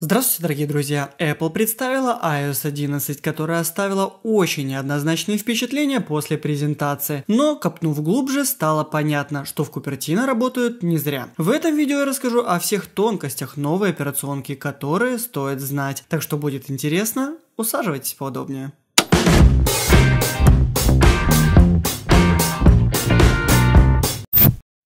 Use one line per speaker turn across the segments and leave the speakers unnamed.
Здравствуйте, дорогие друзья! Apple представила iOS 11, которая оставила очень неоднозначные впечатления после презентации. Но, копнув глубже, стало понятно, что в Купертино работают не зря. В этом видео я расскажу о всех тонкостях новой операционки, которые стоит знать. Так что будет интересно, усаживайтесь поудобнее.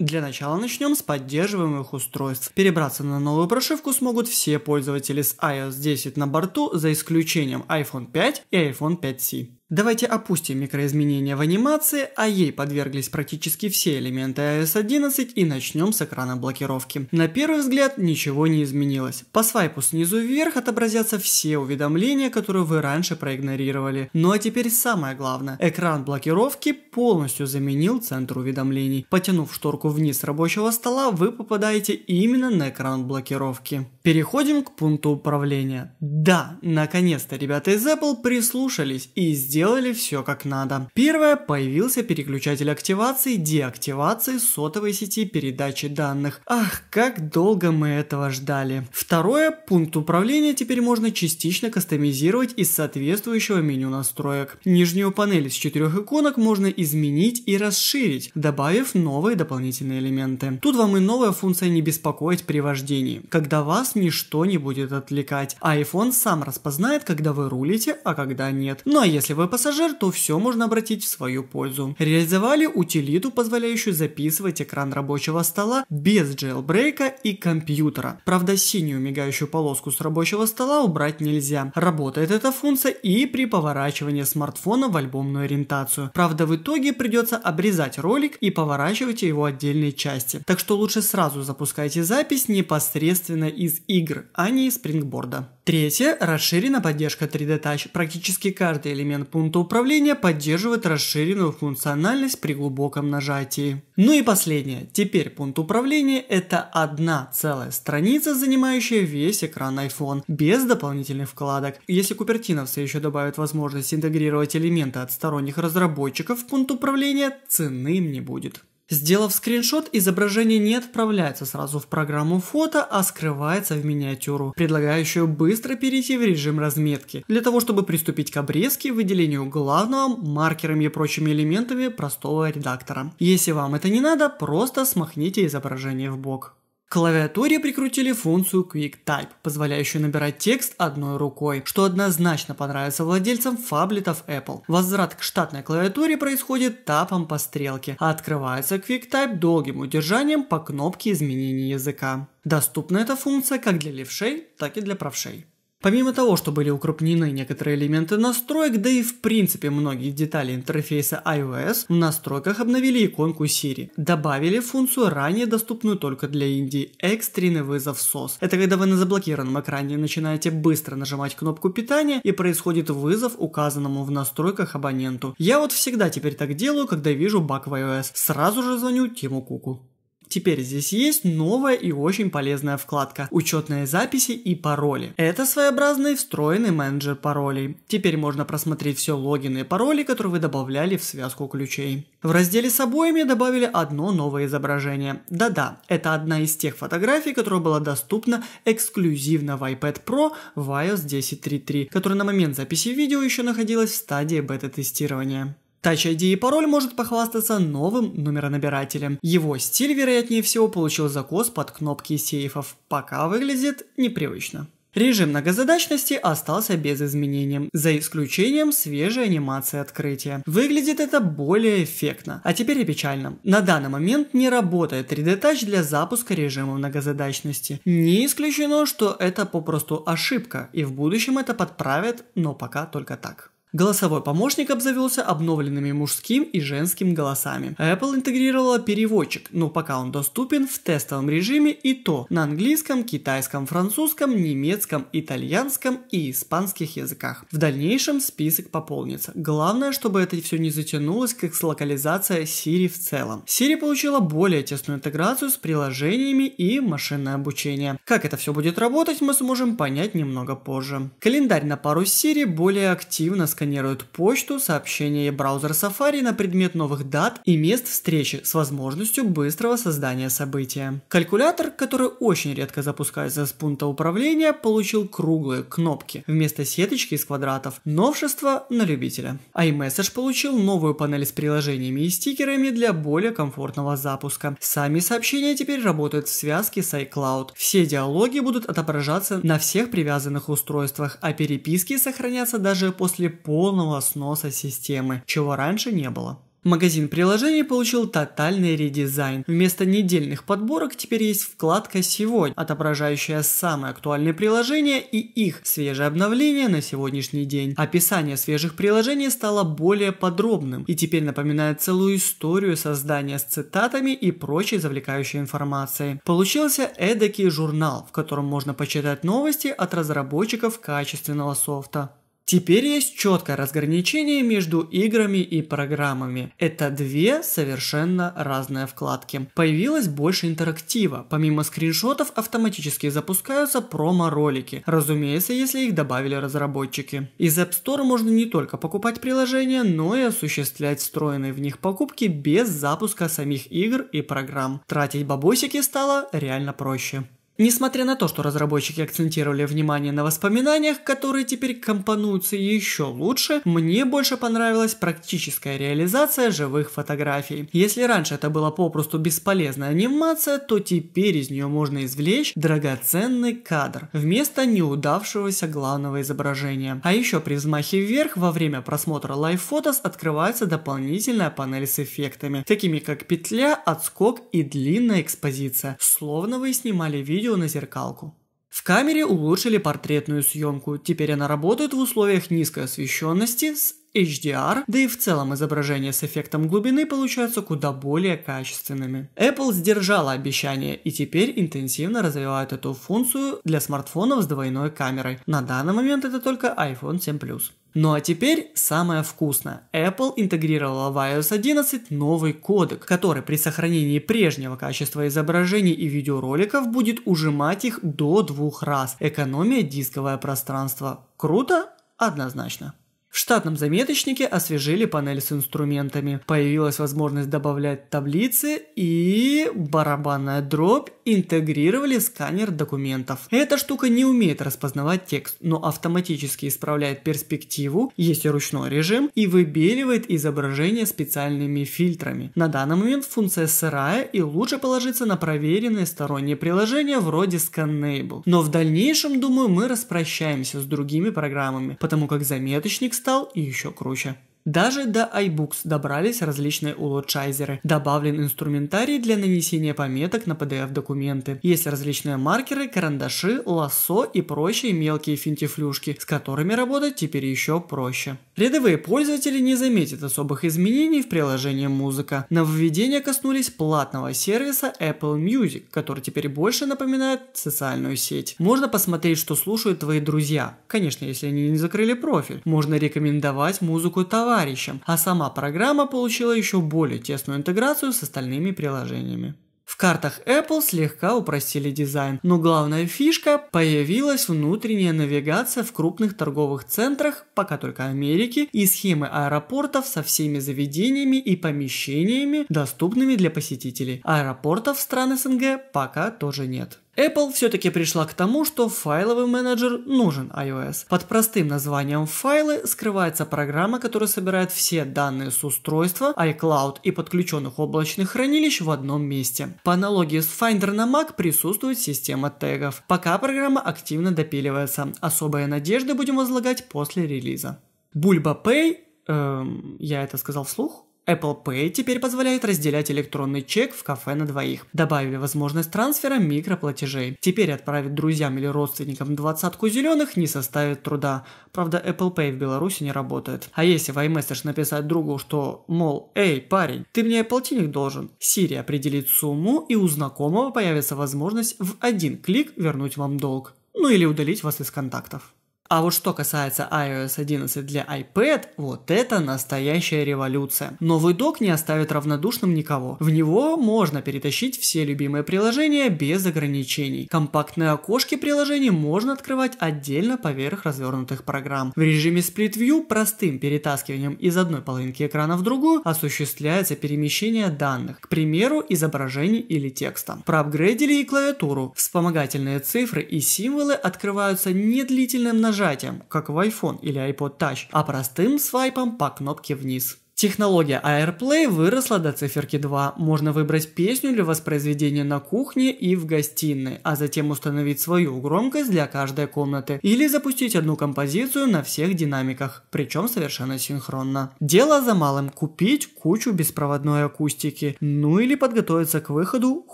Для начала начнем с поддерживаемых устройств. Перебраться на новую прошивку смогут все пользователи с iOS 10 на борту, за исключением iPhone 5 и iPhone 5C. Давайте опустим микроизменения в анимации, а ей подверглись практически все элементы iOS 11 и начнем с экрана блокировки. На первый взгляд ничего не изменилось. По свайпу снизу вверх отобразятся все уведомления, которые вы раньше проигнорировали. Ну а теперь самое главное. Экран блокировки полностью заменил центр уведомлений. Потянув шторку вниз рабочего стола, вы попадаете именно на экран блокировки. Переходим к пункту управления. Да, наконец-то ребята из Apple прислушались и сделали все как надо. Первое, появился переключатель активации, деактивации сотовой сети передачи данных. Ах, как долго мы этого ждали. Второе, пункт управления теперь можно частично кастомизировать из соответствующего меню настроек. Нижнюю панель с четырех иконок можно изменить и расширить, добавив новые дополнительные элементы. Тут вам и новая функция не беспокоить при вождении. Когда вас вас ничто не будет отвлекать. iPhone сам распознает, когда вы рулите, а когда нет. Ну а если вы пассажир, то все можно обратить в свою пользу. Реализовали утилиту, позволяющую записывать экран рабочего стола без джейлбрейка и компьютера. Правда, синюю мигающую полоску с рабочего стола убрать нельзя. Работает эта функция и при поворачивании смартфона в альбомную ориентацию. Правда, в итоге придется обрезать ролик и поворачивать его отдельные части. Так что лучше сразу запускайте запись непосредственно из игр, а не из спрингборда. Третье. Расширена поддержка 3D Touch. Практически каждый элемент пункта управления поддерживает расширенную функциональность при глубоком нажатии. Ну и последнее. Теперь пункт управления – это одна целая страница, занимающая весь экран iPhone, без дополнительных вкладок. Если купертиновцы еще добавят возможность интегрировать элементы от сторонних разработчиков в пункт управления, цены им не будет. Сделав скриншот, изображение не отправляется сразу в программу фото, а скрывается в миниатюру, предлагающую быстро перейти в режим разметки. Для того, чтобы приступить к обрезке, выделению главного, маркерами и прочими элементами простого редактора. Если вам это не надо, просто смахните изображение в бок. К клавиатуре прикрутили функцию QuickType, позволяющую набирать текст одной рукой, что однозначно понравится владельцам фаблетов Apple. Возврат к штатной клавиатуре происходит тапом по стрелке, а открывается QuickType долгим удержанием по кнопке изменения языка. Доступна эта функция как для левшей, так и для правшей. Помимо того, что были укрупнены некоторые элементы настроек, да и в принципе многие детали интерфейса iOS, в настройках обновили иконку Siri. Добавили функцию, ранее доступную только для Индии – экстренный вызов SOS. Это когда вы на заблокированном экране начинаете быстро нажимать кнопку питания и происходит вызов указанному в настройках абоненту. Я вот всегда теперь так делаю, когда вижу баг в iOS. Сразу же звоню Тиму Куку. Теперь здесь есть новая и очень полезная вкладка «Учетные записи и пароли». Это своеобразный встроенный менеджер паролей. Теперь можно просмотреть все логины и пароли, которые вы добавляли в связку ключей. В разделе с обоями добавили одно новое изображение. Да-да, это одна из тех фотографий, которая была доступна эксклюзивно в iPad Pro в iOS 10.3.3, которая на момент записи видео еще находилась в стадии бета-тестирования. Touch ID и пароль может похвастаться новым номеронабирателем. Его стиль, вероятнее всего, получил закос под кнопки сейфов, пока выглядит непривычно. Режим многозадачности остался без изменений, за исключением свежей анимации открытия. Выглядит это более эффектно. А теперь и печально. На данный момент не работает 3D Touch для запуска режима многозадачности. Не исключено, что это попросту ошибка, и в будущем это подправят, но пока только так. Голосовой помощник обзавелся обновленными мужским и женским голосами. Apple интегрировала переводчик, но пока он доступен в тестовом режиме и то на английском, китайском, французском, немецком, итальянском и испанских языках. В дальнейшем список пополнится. Главное, чтобы это все не затянулось, как с локализацией Siri в целом. Siri получила более тесную интеграцию с приложениями и машинное обучение. Как это все будет работать, мы сможем понять немного позже. Календарь на пару Siri более активно, с сканируют почту, сообщения и браузер Safari на предмет новых дат и мест встречи с возможностью быстрого создания события. Калькулятор, который очень редко запускается с пункта управления, получил круглые кнопки вместо сеточки из квадратов. Новшество на любителя. iMessage получил новую панель с приложениями и стикерами для более комфортного запуска. Сами сообщения теперь работают в связке с iCloud. Все диалоги будут отображаться на всех привязанных устройствах, а переписки сохранятся даже после полного сноса системы, чего раньше не было. Магазин приложений получил тотальный редизайн. Вместо недельных подборок теперь есть вкладка «Сегодня», отображающая самые актуальные приложения и их свежее обновление на сегодняшний день. Описание свежих приложений стало более подробным и теперь напоминает целую историю создания с цитатами и прочей завлекающей информацией. Получился эдакий журнал, в котором можно почитать новости от разработчиков качественного софта. Теперь есть четкое разграничение между играми и программами. Это две совершенно разные вкладки. Появилось больше интерактива. Помимо скриншотов автоматически запускаются промо-ролики. Разумеется, если их добавили разработчики. Из App Store можно не только покупать приложения, но и осуществлять встроенные в них покупки без запуска самих игр и программ. Тратить бабосики стало реально проще. Несмотря на то, что разработчики акцентировали внимание на воспоминаниях, которые теперь компонуются еще лучше, мне больше понравилась практическая реализация живых фотографий. Если раньше это была попросту бесполезная анимация, то теперь из нее можно извлечь драгоценный кадр вместо неудавшегося главного изображения. А еще при взмахе вверх во время просмотра Live Photos открывается дополнительная панель с эффектами, такими как петля, отскок и длинная экспозиция, словно вы снимали видео видео на зеркалку. В камере улучшили портретную съемку, теперь она работает в условиях низкой освещенности с HDR, да и в целом изображения с эффектом глубины получаются куда более качественными. Apple сдержала обещание и теперь интенсивно развивает эту функцию для смартфонов с двойной камерой. На данный момент это только iPhone 7 Plus. Ну а теперь самое вкусное. Apple интегрировала в iOS 11 новый кодек, который при сохранении прежнего качества изображений и видеороликов будет ужимать их до двух раз, экономия дисковое пространство. Круто? Однозначно. В штатном заметочнике освежили панель с инструментами. Появилась возможность добавлять таблицы и барабанная дробь интегрировали сканер документов. Эта штука не умеет распознавать текст, но автоматически исправляет перспективу, есть и ручной режим, и выбеливает изображение специальными фильтрами. На данный момент функция сырая и лучше положиться на проверенные сторонние приложения вроде Scannable. Но в дальнейшем, думаю, мы распрощаемся с другими программами, потому как заметочник стал еще круче. Даже до iBooks добрались различные улучшайзеры. Добавлен инструментарий для нанесения пометок на PDF-документы. Есть различные маркеры, карандаши, лассо и прочие мелкие финтифлюшки, с которыми работать теперь еще проще. Рядовые пользователи не заметят особых изменений в приложении музыка. Нововведения коснулись платного сервиса Apple Music, который теперь больше напоминает социальную сеть. Можно посмотреть, что слушают твои друзья. Конечно, если они не закрыли профиль. Можно рекомендовать музыку товарищам товарищам, а сама программа получила еще более тесную интеграцию с остальными приложениями. В картах Apple слегка упростили дизайн, но главная фишка – появилась внутренняя навигация в крупных торговых центрах, пока только Америки, и схемы аэропортов со всеми заведениями и помещениями, доступными для посетителей. Аэропортов стран СНГ пока тоже нет. Apple все-таки пришла к тому, что файловый менеджер нужен iOS. Под простым названием «файлы» скрывается программа, которая собирает все данные с устройства, iCloud и подключенных облачных хранилищ в одном месте. По аналогии с Finder на Mac присутствует система тегов. Пока программа активно допиливается. Особые надежды будем возлагать после релиза. Bulba Pay, эм, я это сказал вслух, Apple Pay теперь позволяет разделять электронный чек в кафе на двоих. Добавили возможность трансфера микроплатежей. Теперь отправить друзьям или родственникам двадцатку зеленых не составит труда. Правда, Apple Pay в Беларуси не работает. А если в iMessage написать другу, что, мол, «Эй, парень, ты мне полтинник должен», Siri определит сумму и у знакомого появится возможность в один клик вернуть вам долг. Ну или удалить вас из контактов. А вот что касается iOS 11 для iPad, вот это настоящая революция. Новый док не оставит равнодушным никого. В него можно перетащить все любимые приложения без ограничений. Компактные окошки приложений можно открывать отдельно поверх развернутых программ. В режиме Split View простым перетаскиванием из одной половинки экрана в другую осуществляется перемещение данных, к примеру, изображений или текста. Проапгрейдили и клавиатуру. Вспомогательные цифры и символы открываются недлительным нажатием нажатием, как в iPhone или iPod Touch, а простым свайпом по кнопке вниз. Технология AirPlay выросла до циферки 2. Можно выбрать песню для воспроизведения на кухне и в гостиной, а затем установить свою громкость для каждой комнаты или запустить одну композицию на всех динамиках, причем совершенно синхронно. Дело за малым – купить кучу беспроводной акустики, ну или подготовиться к выходу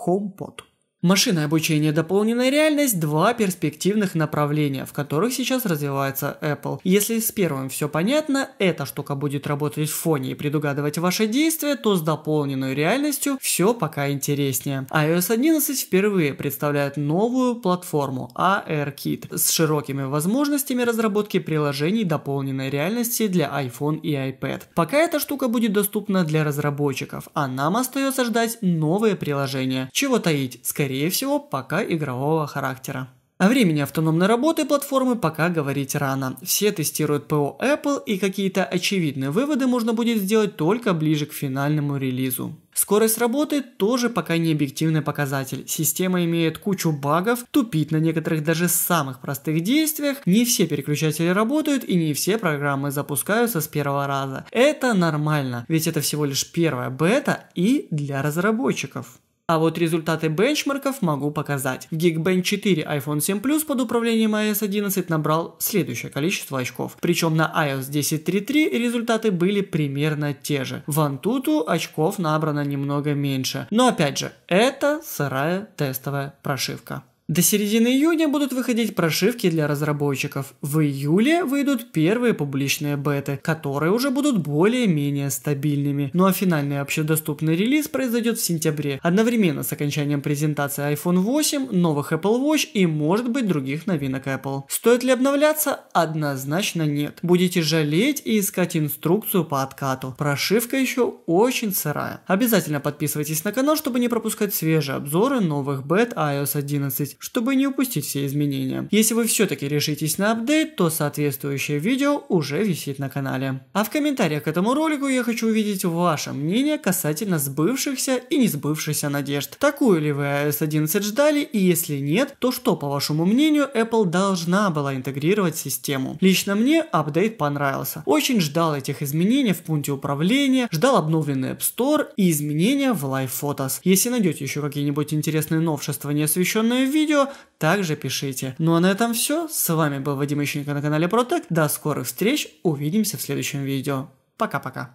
HomePod. Машина обучение дополненная реальность – два перспективных направления, в которых сейчас развивается Apple. Если с первым все понятно, эта штука будет работать в фоне и предугадывать ваши действия, то с дополненной реальностью все пока интереснее. iOS 11 впервые представляет новую платформу ARKit с широкими возможностями разработки приложений дополненной реальности для iPhone и iPad. Пока эта штука будет доступна для разработчиков, а нам остается ждать новые приложения. Чего таить, скорее скорее всего, пока игрового характера. О времени автономной работы платформы пока говорить рано. Все тестируют ПО Apple и какие-то очевидные выводы можно будет сделать только ближе к финальному релизу. Скорость работы тоже пока не объективный показатель. Система имеет кучу багов, тупит на некоторых даже самых простых действиях, не все переключатели работают и не все программы запускаются с первого раза. Это нормально, ведь это всего лишь первая бета и для разработчиков. А вот результаты бенчмарков могу показать. В Geekbench 4 iPhone 7 Plus под управлением iOS 11 набрал следующее количество очков. Причем на iOS 10.3.3 результаты были примерно те же. В Antutu очков набрано немного меньше. Но опять же, это сырая тестовая прошивка. До середины июня будут выходить прошивки для разработчиков. В июле выйдут первые публичные беты, которые уже будут более-менее стабильными. Ну а финальный общедоступный релиз произойдет в сентябре, одновременно с окончанием презентации iPhone 8, новых Apple Watch и может быть других новинок Apple. Стоит ли обновляться? Однозначно нет. Будете жалеть и искать инструкцию по откату. Прошивка еще очень сырая. Обязательно подписывайтесь на канал, чтобы не пропускать свежие обзоры новых бет iOS 11 апдейт, чтобы не упустить все изменения. Если вы все-таки решитесь на апдейт, то соответствующее видео уже висит на канале. А в комментариях к этому ролику я хочу увидеть ваше мнение касательно сбывшихся и не сбывшихся надежд. Такую ли вы iOS 11 ждали и если нет, то что по вашему мнению Apple должна была интегрировать в систему? Лично мне апдейт понравился. Очень ждал этих изменений в пункте управления, ждал обновленный App Store и изменения в Live Photos. Если найдете еще какие-нибудь интересные новшества, не освещенные в видео, видео, также пишите. Ну а на этом все. С вами был Вадим Ищенко на канале Протек. До скорых встреч. Увидимся в следующем видео. Пока-пока.